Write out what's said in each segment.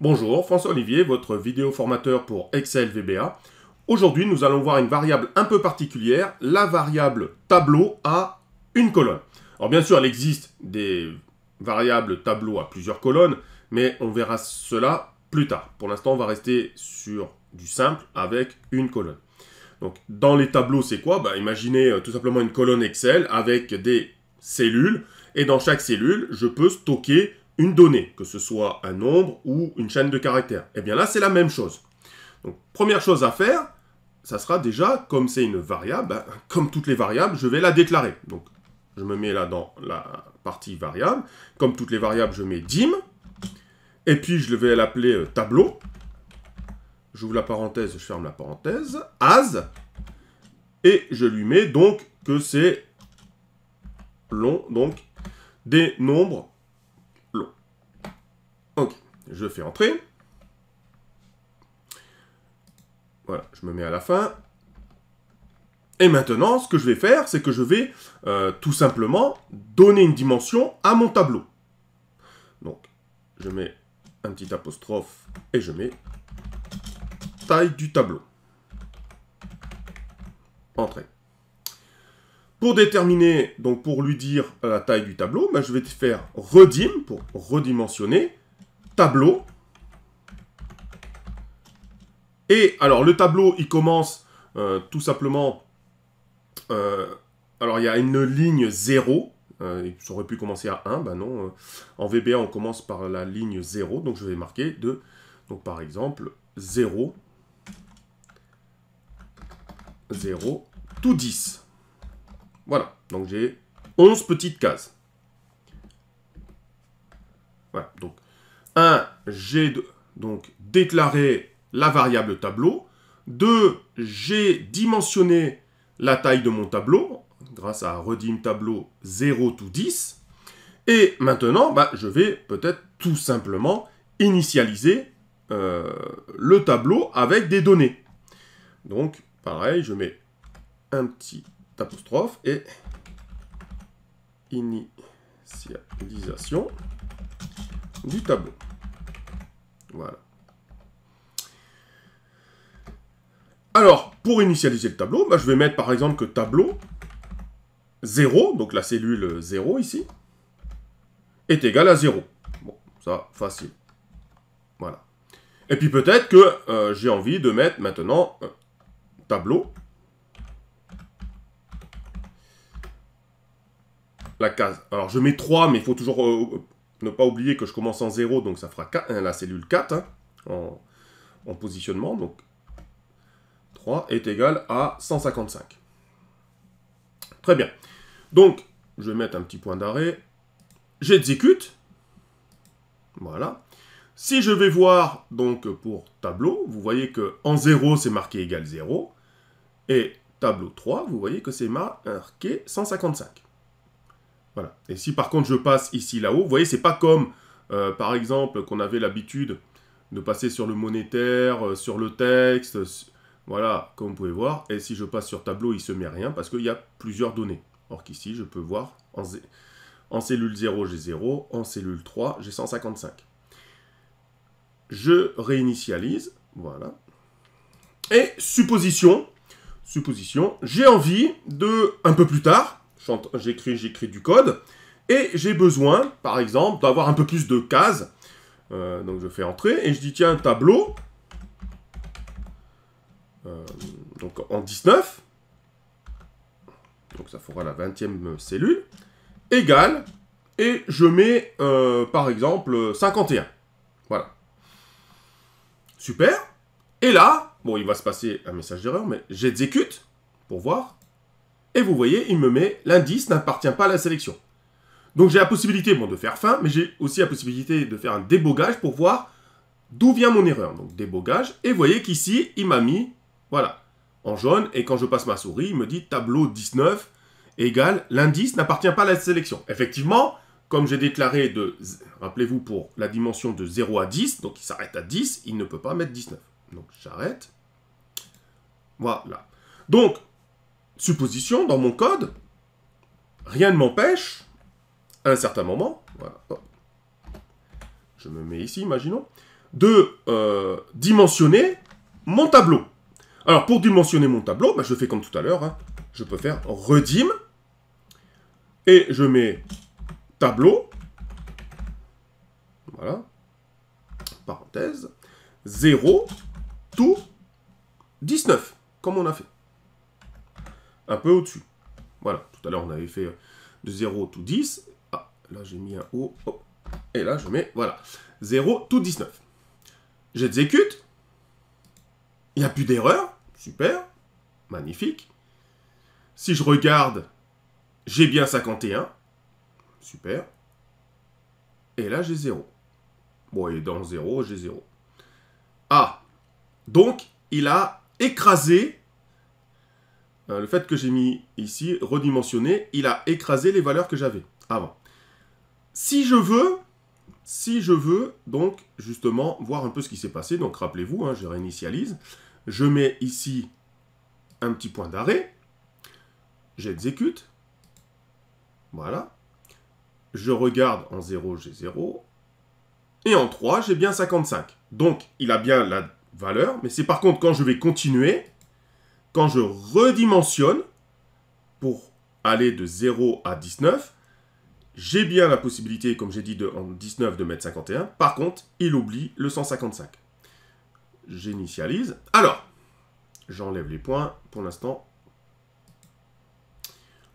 Bonjour, François Olivier, votre vidéo formateur pour Excel VBA. Aujourd'hui, nous allons voir une variable un peu particulière, la variable tableau à une colonne. Alors bien sûr, il existe des variables tableau à plusieurs colonnes, mais on verra cela plus tard. Pour l'instant, on va rester sur du simple avec une colonne. Donc dans les tableaux, c'est quoi bah, Imaginez euh, tout simplement une colonne Excel avec des cellules, et dans chaque cellule, je peux stocker une donnée, que ce soit un nombre ou une chaîne de caractères. Et eh bien là, c'est la même chose. Donc, première chose à faire, ça sera déjà, comme c'est une variable, ben, comme toutes les variables, je vais la déclarer. Donc, je me mets là dans la partie variable. Comme toutes les variables, je mets dim. Et puis, je vais l'appeler euh, tableau. J'ouvre la parenthèse, je ferme la parenthèse. As. Et je lui mets donc que c'est long, donc des nombres Ok, je fais entrer. Voilà, je me mets à la fin. Et maintenant, ce que je vais faire, c'est que je vais euh, tout simplement donner une dimension à mon tableau. Donc, je mets un petit apostrophe et je mets taille du tableau. Entrée. Pour déterminer, donc pour lui dire la taille du tableau, ben, je vais faire redim pour redimensionner tableau. Et alors le tableau, il commence euh, tout simplement... Euh, alors il y a une ligne 0. j'aurais euh, pu commencer à 1, ben bah non. en VBA, on commence par la ligne 0. Donc je vais marquer de... Donc par exemple, 0, 0, tout 10. Voilà, donc j'ai 11 petites cases. Voilà, donc 1. J'ai donc déclaré la variable tableau. 2. J'ai dimensionné la taille de mon tableau grâce à redim tableau 0 to 10. Et maintenant, bah, je vais peut-être tout simplement initialiser euh, le tableau avec des données. Donc, pareil, je mets un petit apostrophe et initialisation du tableau. Voilà. Alors, pour initialiser le tableau, bah, je vais mettre par exemple que tableau 0, donc la cellule 0 ici, est égale à 0. Bon, ça, facile. Voilà. Et puis peut-être que euh, j'ai envie de mettre maintenant euh, tableau. La case. Alors je mets 3, mais il faut toujours euh, ne pas oublier que je commence en 0, donc ça fera hein, la cellule 4 hein, en, en positionnement. Donc 3 est égal à 155. Très bien. Donc, je vais mettre un petit point d'arrêt. J'exécute. Voilà. Si je vais voir, donc, pour tableau, vous voyez que en 0, c'est marqué égal 0. Et tableau 3, vous voyez que c'est marqué 155. Voilà. Et si par contre je passe ici là-haut, vous voyez, c'est pas comme euh, par exemple qu'on avait l'habitude de passer sur le monétaire, euh, sur le texte, voilà, comme vous pouvez voir. Et si je passe sur tableau, il se met rien parce qu'il y a plusieurs données. Or qu'ici, je peux voir en, en cellule 0, j'ai 0, en cellule 3, j'ai 155. Je réinitialise, voilà. Et supposition, supposition, j'ai envie de, un peu plus tard, j'écris, j'écris du code, et j'ai besoin, par exemple, d'avoir un peu plus de cases. Euh, donc je fais entrer, et je dis, tiens, un tableau, euh, donc en 19, donc ça fera la 20e cellule, égale, et je mets, euh, par exemple, 51. Voilà. Super. Et là, bon, il va se passer un message d'erreur, mais j'exécute pour voir et vous voyez, il me met l'indice n'appartient pas à la sélection. Donc j'ai la possibilité bon, de faire fin, mais j'ai aussi la possibilité de faire un débogage pour voir d'où vient mon erreur. Donc débogage, et vous voyez qu'ici, il m'a mis, voilà, en jaune, et quand je passe ma souris, il me dit tableau 19 égale l'indice n'appartient pas à la sélection. Effectivement, comme j'ai déclaré, de, rappelez-vous, pour la dimension de 0 à 10, donc il s'arrête à 10, il ne peut pas mettre 19. Donc j'arrête. Voilà. Donc, supposition dans mon code, rien ne m'empêche, à un certain moment, je me mets ici, imaginons, de euh, dimensionner mon tableau. Alors, pour dimensionner mon tableau, bah, je fais comme tout à l'heure, hein. je peux faire redim, et je mets tableau, voilà, parenthèse, 0, tout, 19, comme on a fait un peu au-dessus. Voilà, tout à l'heure on avait fait euh, de 0 tout 10. Ah, là j'ai mis un haut. et là je mets, voilà, 0 tout 19. J'exécute. Il n'y a plus d'erreur. Super. Magnifique. Si je regarde, j'ai bien 51. Super. Et là j'ai 0. Bon, et dans 0, j'ai 0. Ah, donc il a écrasé euh, le fait que j'ai mis ici, redimensionné, il a écrasé les valeurs que j'avais avant. Si je veux, si je veux, donc, justement, voir un peu ce qui s'est passé, donc rappelez-vous, hein, je réinitialise, je mets ici un petit point d'arrêt, j'exécute, voilà, je regarde en 0, j'ai 0, et en 3, j'ai bien 55. Donc, il a bien la valeur, mais c'est par contre quand je vais continuer, quand je redimensionne pour aller de 0 à 19, j'ai bien la possibilité, comme j'ai dit de, en 19, de mettre 51. Par contre, il oublie le 155. J'initialise. Alors, j'enlève les points pour l'instant.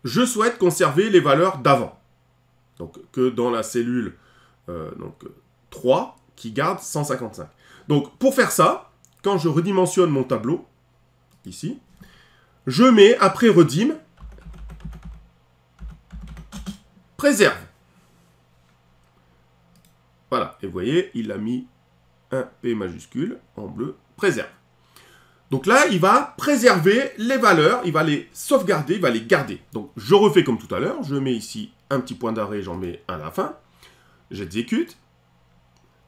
Je souhaite conserver les valeurs d'avant. Donc, que dans la cellule euh, donc, 3, qui garde 155. Donc, pour faire ça, quand je redimensionne mon tableau, ici, je mets après redim, préserve. Voilà, et vous voyez, il a mis un P majuscule en bleu, préserve. Donc là, il va préserver les valeurs, il va les sauvegarder, il va les garder. Donc je refais comme tout à l'heure, je mets ici un petit point d'arrêt, j'en mets un à la fin. J'exécute.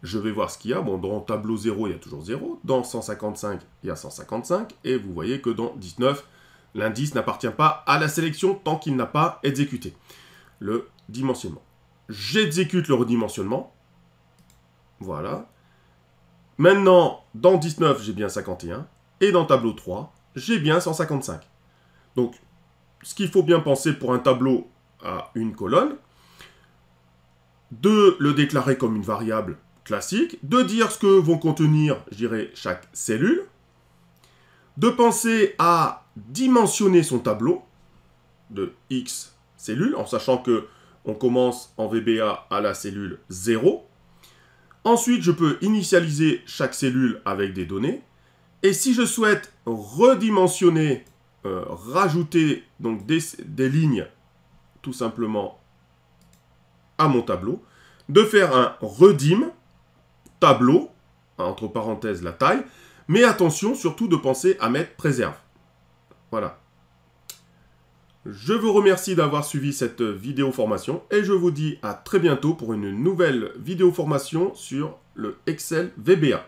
Je vais voir ce qu'il y a. Bon, dans tableau 0, il y a toujours 0. Dans 155, il y a 155. Et vous voyez que dans 19, L'indice n'appartient pas à la sélection tant qu'il n'a pas exécuté le dimensionnement. J'exécute le redimensionnement. Voilà. Maintenant, dans 19, j'ai bien 51. Et dans tableau 3, j'ai bien 155. Donc, ce qu'il faut bien penser pour un tableau à une colonne, de le déclarer comme une variable classique, de dire ce que vont contenir, je dirais, chaque cellule, de penser à dimensionner son tableau de X cellules, en sachant que on commence en VBA à la cellule 0. Ensuite, je peux initialiser chaque cellule avec des données. Et si je souhaite redimensionner, euh, rajouter donc des, des lignes tout simplement à mon tableau, de faire un redim tableau, hein, entre parenthèses la taille, mais attention surtout de penser à mettre préserve. Voilà. Je vous remercie d'avoir suivi cette vidéo formation et je vous dis à très bientôt pour une nouvelle vidéo formation sur le Excel VBA.